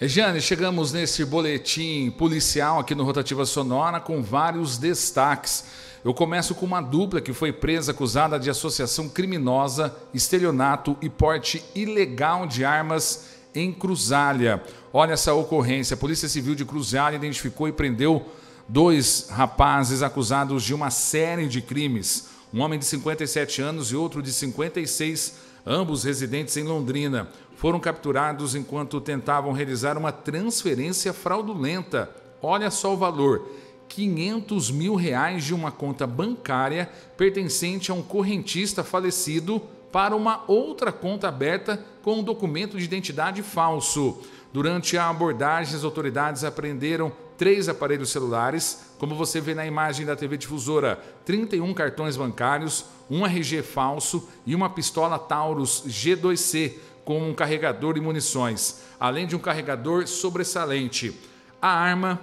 Regiane, chegamos nesse boletim policial aqui no Rotativa Sonora com vários destaques. Eu começo com uma dupla que foi presa acusada de associação criminosa, estelionato e porte ilegal de armas em Cruzália. Olha essa ocorrência. A Polícia Civil de Cruzália identificou e prendeu dois rapazes acusados de uma série de crimes. Um homem de 57 anos e outro de 56 anos ambos residentes em Londrina, foram capturados enquanto tentavam realizar uma transferência fraudulenta. Olha só o valor: 500 mil reais de uma conta bancária pertencente a um correntista falecido para uma outra conta aberta com um documento de identidade falso. Durante a abordagem, as autoridades apreenderam três aparelhos celulares, como você vê na imagem da TV difusora, 31 cartões bancários, um RG falso e uma pistola Taurus G2C com um carregador e munições, além de um carregador sobressalente. A arma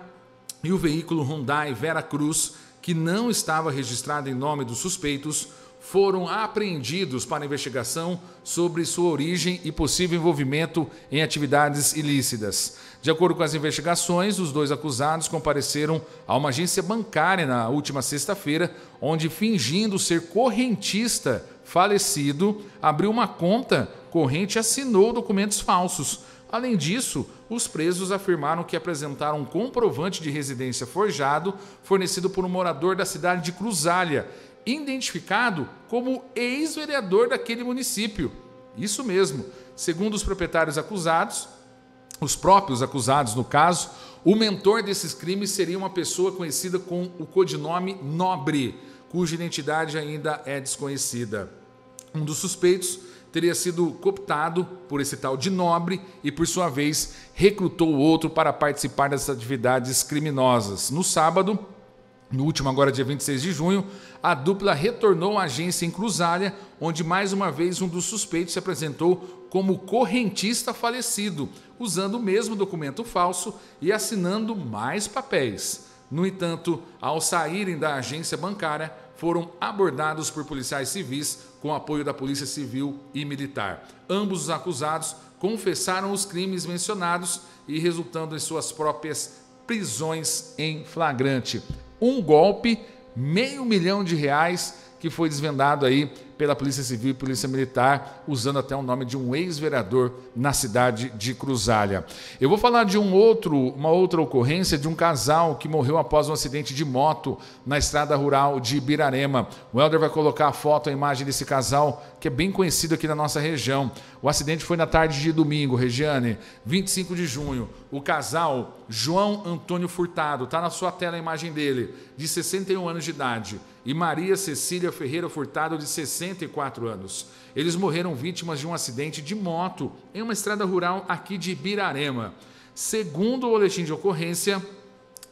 e o veículo Hyundai Vera Cruz, que não estava registrado em nome dos suspeitos, foram apreendidos para investigação sobre sua origem e possível envolvimento em atividades ilícitas. De acordo com as investigações, os dois acusados compareceram a uma agência bancária na última sexta-feira, onde, fingindo ser correntista falecido, abriu uma conta corrente e assinou documentos falsos. Além disso, os presos afirmaram que apresentaram um comprovante de residência forjado fornecido por um morador da cidade de Cruzália identificado como ex-vereador daquele município. Isso mesmo. Segundo os proprietários acusados, os próprios acusados no caso, o mentor desses crimes seria uma pessoa conhecida com o codinome Nobre, cuja identidade ainda é desconhecida. Um dos suspeitos teria sido cooptado por esse tal de Nobre e, por sua vez, recrutou o outro para participar das atividades criminosas. No sábado, no último, agora dia 26 de junho, a dupla retornou à agência em Cruzália, onde mais uma vez um dos suspeitos se apresentou como correntista falecido, usando o mesmo documento falso e assinando mais papéis. No entanto, ao saírem da agência bancária, foram abordados por policiais civis com apoio da Polícia Civil e Militar. Ambos os acusados confessaram os crimes mencionados e resultando em suas próprias prisões em flagrante um golpe, meio milhão de reais que foi desvendado aí pela Polícia Civil e Polícia Militar, usando até o nome de um ex-vereador na cidade de Cruzália. Eu vou falar de um outro, uma outra ocorrência de um casal que morreu após um acidente de moto na estrada rural de Ibirarema. O Helder vai colocar a foto, a imagem desse casal, que é bem conhecido aqui na nossa região. O acidente foi na tarde de domingo, Regiane, 25 de junho. O casal João Antônio Furtado, está na sua tela a imagem dele, de 61 anos de idade e Maria Cecília Ferreira Furtado, de 64 anos. Eles morreram vítimas de um acidente de moto em uma estrada rural aqui de Birarema. Segundo o boletim de ocorrência,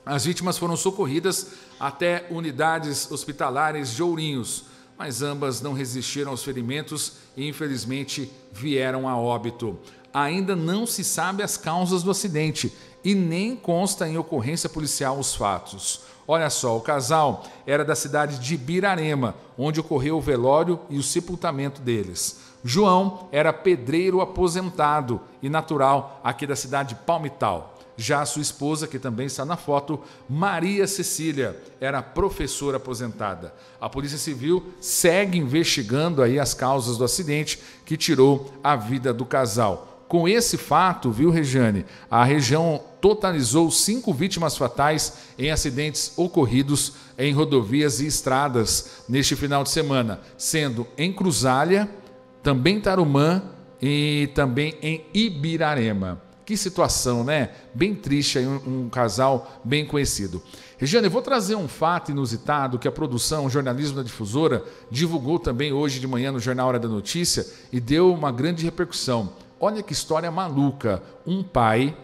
as vítimas foram socorridas até unidades hospitalares de Ourinhos, mas ambas não resistiram aos ferimentos e, infelizmente, vieram a óbito. Ainda não se sabe as causas do acidente e nem consta em ocorrência policial os fatos. Olha só, o casal era da cidade de Birarema, onde ocorreu o velório e o sepultamento deles. João era pedreiro aposentado e natural aqui da cidade de Palmital. Já a sua esposa, que também está na foto, Maria Cecília, era professora aposentada. A Polícia Civil segue investigando aí as causas do acidente que tirou a vida do casal. Com esse fato, viu, Regiane, a região totalizou cinco vítimas fatais em acidentes ocorridos em rodovias e estradas neste final de semana, sendo em Cruzália, também Tarumã e também em Ibirarema. Que situação, né? Bem triste aí, um, um, casal bem conhecido. Regiane, eu vou trazer um fato inusitado que a produção o Jornalismo da Difusora divulgou também hoje de manhã no Jornal Hora da Notícia e deu uma grande repercussão. Olha que história maluca. Um pai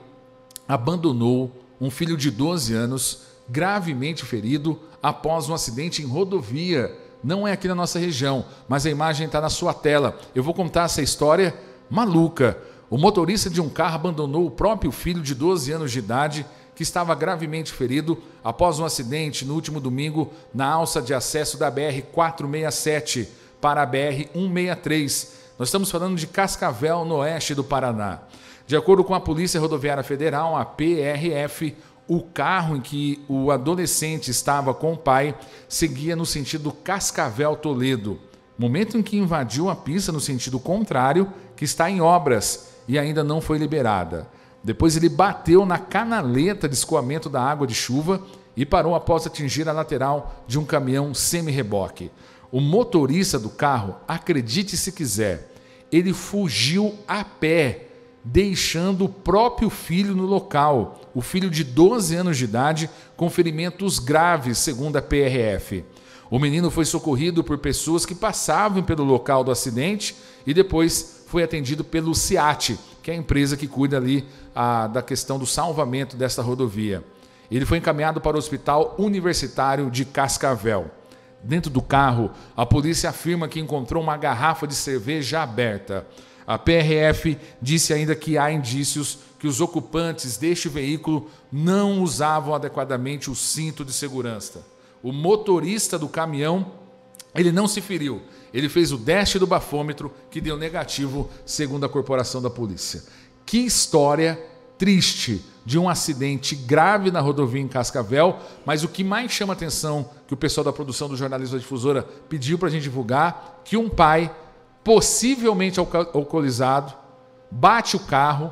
abandonou um filho de 12 anos gravemente ferido após um acidente em rodovia. Não é aqui na nossa região, mas a imagem está na sua tela. Eu vou contar essa história maluca. O motorista de um carro abandonou o próprio filho de 12 anos de idade, que estava gravemente ferido após um acidente no último domingo na alça de acesso da BR 467 para a BR 163 nós estamos falando de Cascavel, no oeste do Paraná. De acordo com a Polícia Rodoviária Federal, a PRF, o carro em que o adolescente estava com o pai seguia no sentido Cascavel-Toledo, momento em que invadiu a pista no sentido contrário, que está em obras e ainda não foi liberada. Depois ele bateu na canaleta de escoamento da água de chuva e parou após atingir a lateral de um caminhão semi-reboque. O motorista do carro, acredite se quiser, ele fugiu a pé, deixando o próprio filho no local, o filho de 12 anos de idade, com ferimentos graves, segundo a PRF. O menino foi socorrido por pessoas que passavam pelo local do acidente e depois foi atendido pelo CIAT, que é a empresa que cuida ali a, da questão do salvamento desta rodovia. Ele foi encaminhado para o Hospital Universitário de Cascavel. Dentro do carro, a polícia afirma que encontrou uma garrafa de cerveja aberta. A PRF disse ainda que há indícios que os ocupantes deste veículo não usavam adequadamente o cinto de segurança. O motorista do caminhão, ele não se feriu. Ele fez o teste do bafômetro que deu negativo, segundo a corporação da polícia. Que história triste de um acidente grave na rodovia em Cascavel, mas o que mais chama atenção, que o pessoal da produção do Jornalismo da Difusora pediu para a gente divulgar, que um pai, possivelmente alcoolizado, bate o carro,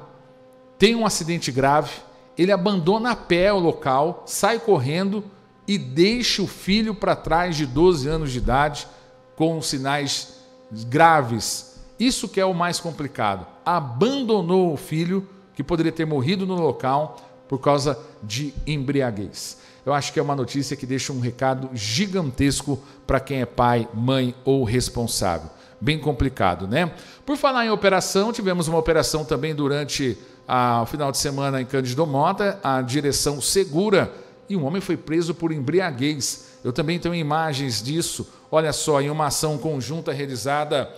tem um acidente grave, ele abandona a pé o local, sai correndo e deixa o filho para trás de 12 anos de idade com sinais graves. Isso que é o mais complicado. Abandonou o filho que poderia ter morrido no local por causa de embriaguez. Eu acho que é uma notícia que deixa um recado gigantesco para quem é pai, mãe ou responsável. Bem complicado, né? Por falar em operação, tivemos uma operação também durante ah, o final de semana em Cândido Mota, a direção segura, e um homem foi preso por embriaguez. Eu também tenho imagens disso. Olha só, em uma ação conjunta realizada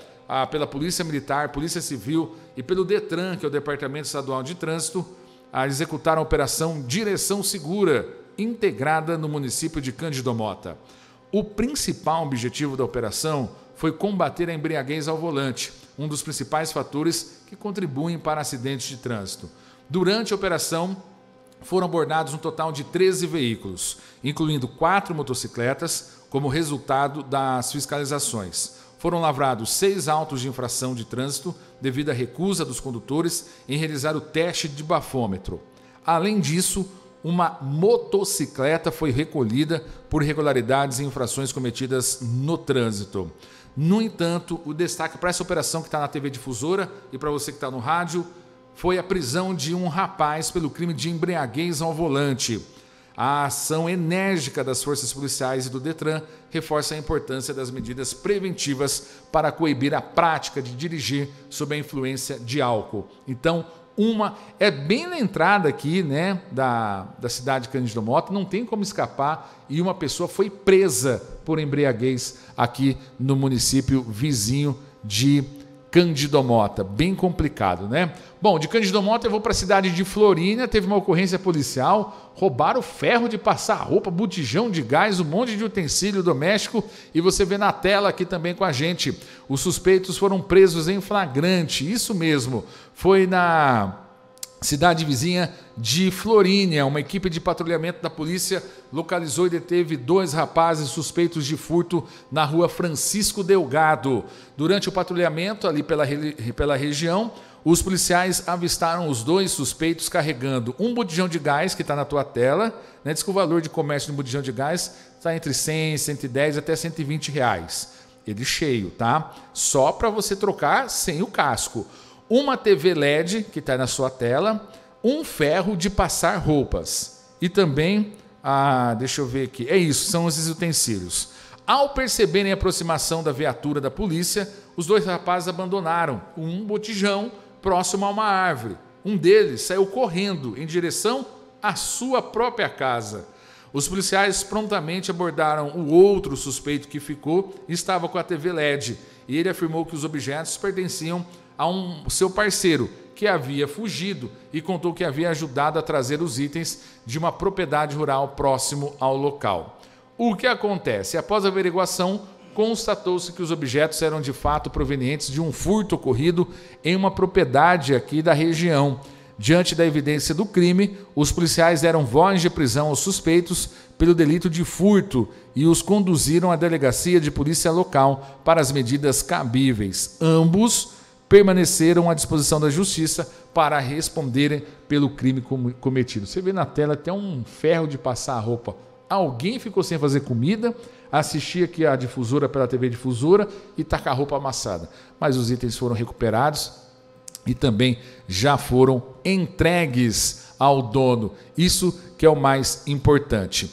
pela Polícia Militar, Polícia Civil e pelo Detran, que é o Departamento Estadual de Trânsito, a executaram a operação Direção Segura, integrada no município de Cândido Mota. O principal objetivo da operação foi combater a embriaguez ao volante, um dos principais fatores que contribuem para acidentes de trânsito. Durante a operação, foram abordados um total de 13 veículos, incluindo quatro motocicletas, como resultado das fiscalizações foram lavrados seis autos de infração de trânsito devido à recusa dos condutores em realizar o teste de bafômetro. Além disso, uma motocicleta foi recolhida por irregularidades e infrações cometidas no trânsito. No entanto, o destaque para essa operação que está na TV Difusora e para você que está no rádio foi a prisão de um rapaz pelo crime de embriaguez ao volante. A ação enérgica das forças policiais e do Detran reforça a importância das medidas preventivas para coibir a prática de dirigir sob a influência de álcool. Então, uma é bem na entrada aqui, né, da, da cidade de Cândido Mota, não tem como escapar e uma pessoa foi presa por embriaguez aqui no município vizinho de Cândido Mota, bem complicado, né? Bom, de Cândido Mota eu vou para a cidade de Florínia, teve uma ocorrência policial, roubaram ferro de passar roupa, botijão de gás, um monte de utensílio doméstico e você vê na tela aqui também com a gente. Os suspeitos foram presos em flagrante, isso mesmo. Foi na cidade vizinha de Florínia. Uma equipe de patrulhamento da polícia localizou e deteve dois rapazes suspeitos de furto na rua Francisco Delgado. Durante o patrulhamento ali pela, pela região, os policiais avistaram os dois suspeitos carregando um botijão de gás que está na tua tela. Né? Diz que o valor de comércio de um botijão de gás está entre 100, 110 até 120 reais. Ele cheio, tá? Só para você trocar sem o casco uma TV LED que está na sua tela, um ferro de passar roupas e também a, deixa eu ver aqui. É isso, são os utensílios. Ao perceberem a aproximação da viatura da polícia, os dois rapazes abandonaram um botijão próximo a uma árvore. Um deles saiu correndo em direção à sua própria casa. Os policiais prontamente abordaram o outro suspeito que ficou e estava com a TV LED. E ele afirmou que os objetos pertenciam a um seu parceiro que havia fugido e contou que havia ajudado a trazer os itens de uma propriedade rural próximo ao local. O que acontece? Após a averiguação, constatou-se que os objetos eram de fato provenientes de um furto ocorrido em uma propriedade aqui da região. Diante da evidência do crime, os policiais deram voz de prisão aos suspeitos pelo delito de furto e os conduziram à delegacia de polícia local para as medidas cabíveis. Ambos permaneceram à disposição da justiça para responderem pelo crime cometido. Você vê na tela até um ferro de passar a roupa. Alguém ficou sem fazer comida, assistia aqui a difusora pela TV difusora e tá com a roupa amassada. Mas os itens foram recuperados e também já foram entregues ao dono. Isso que é o mais importante.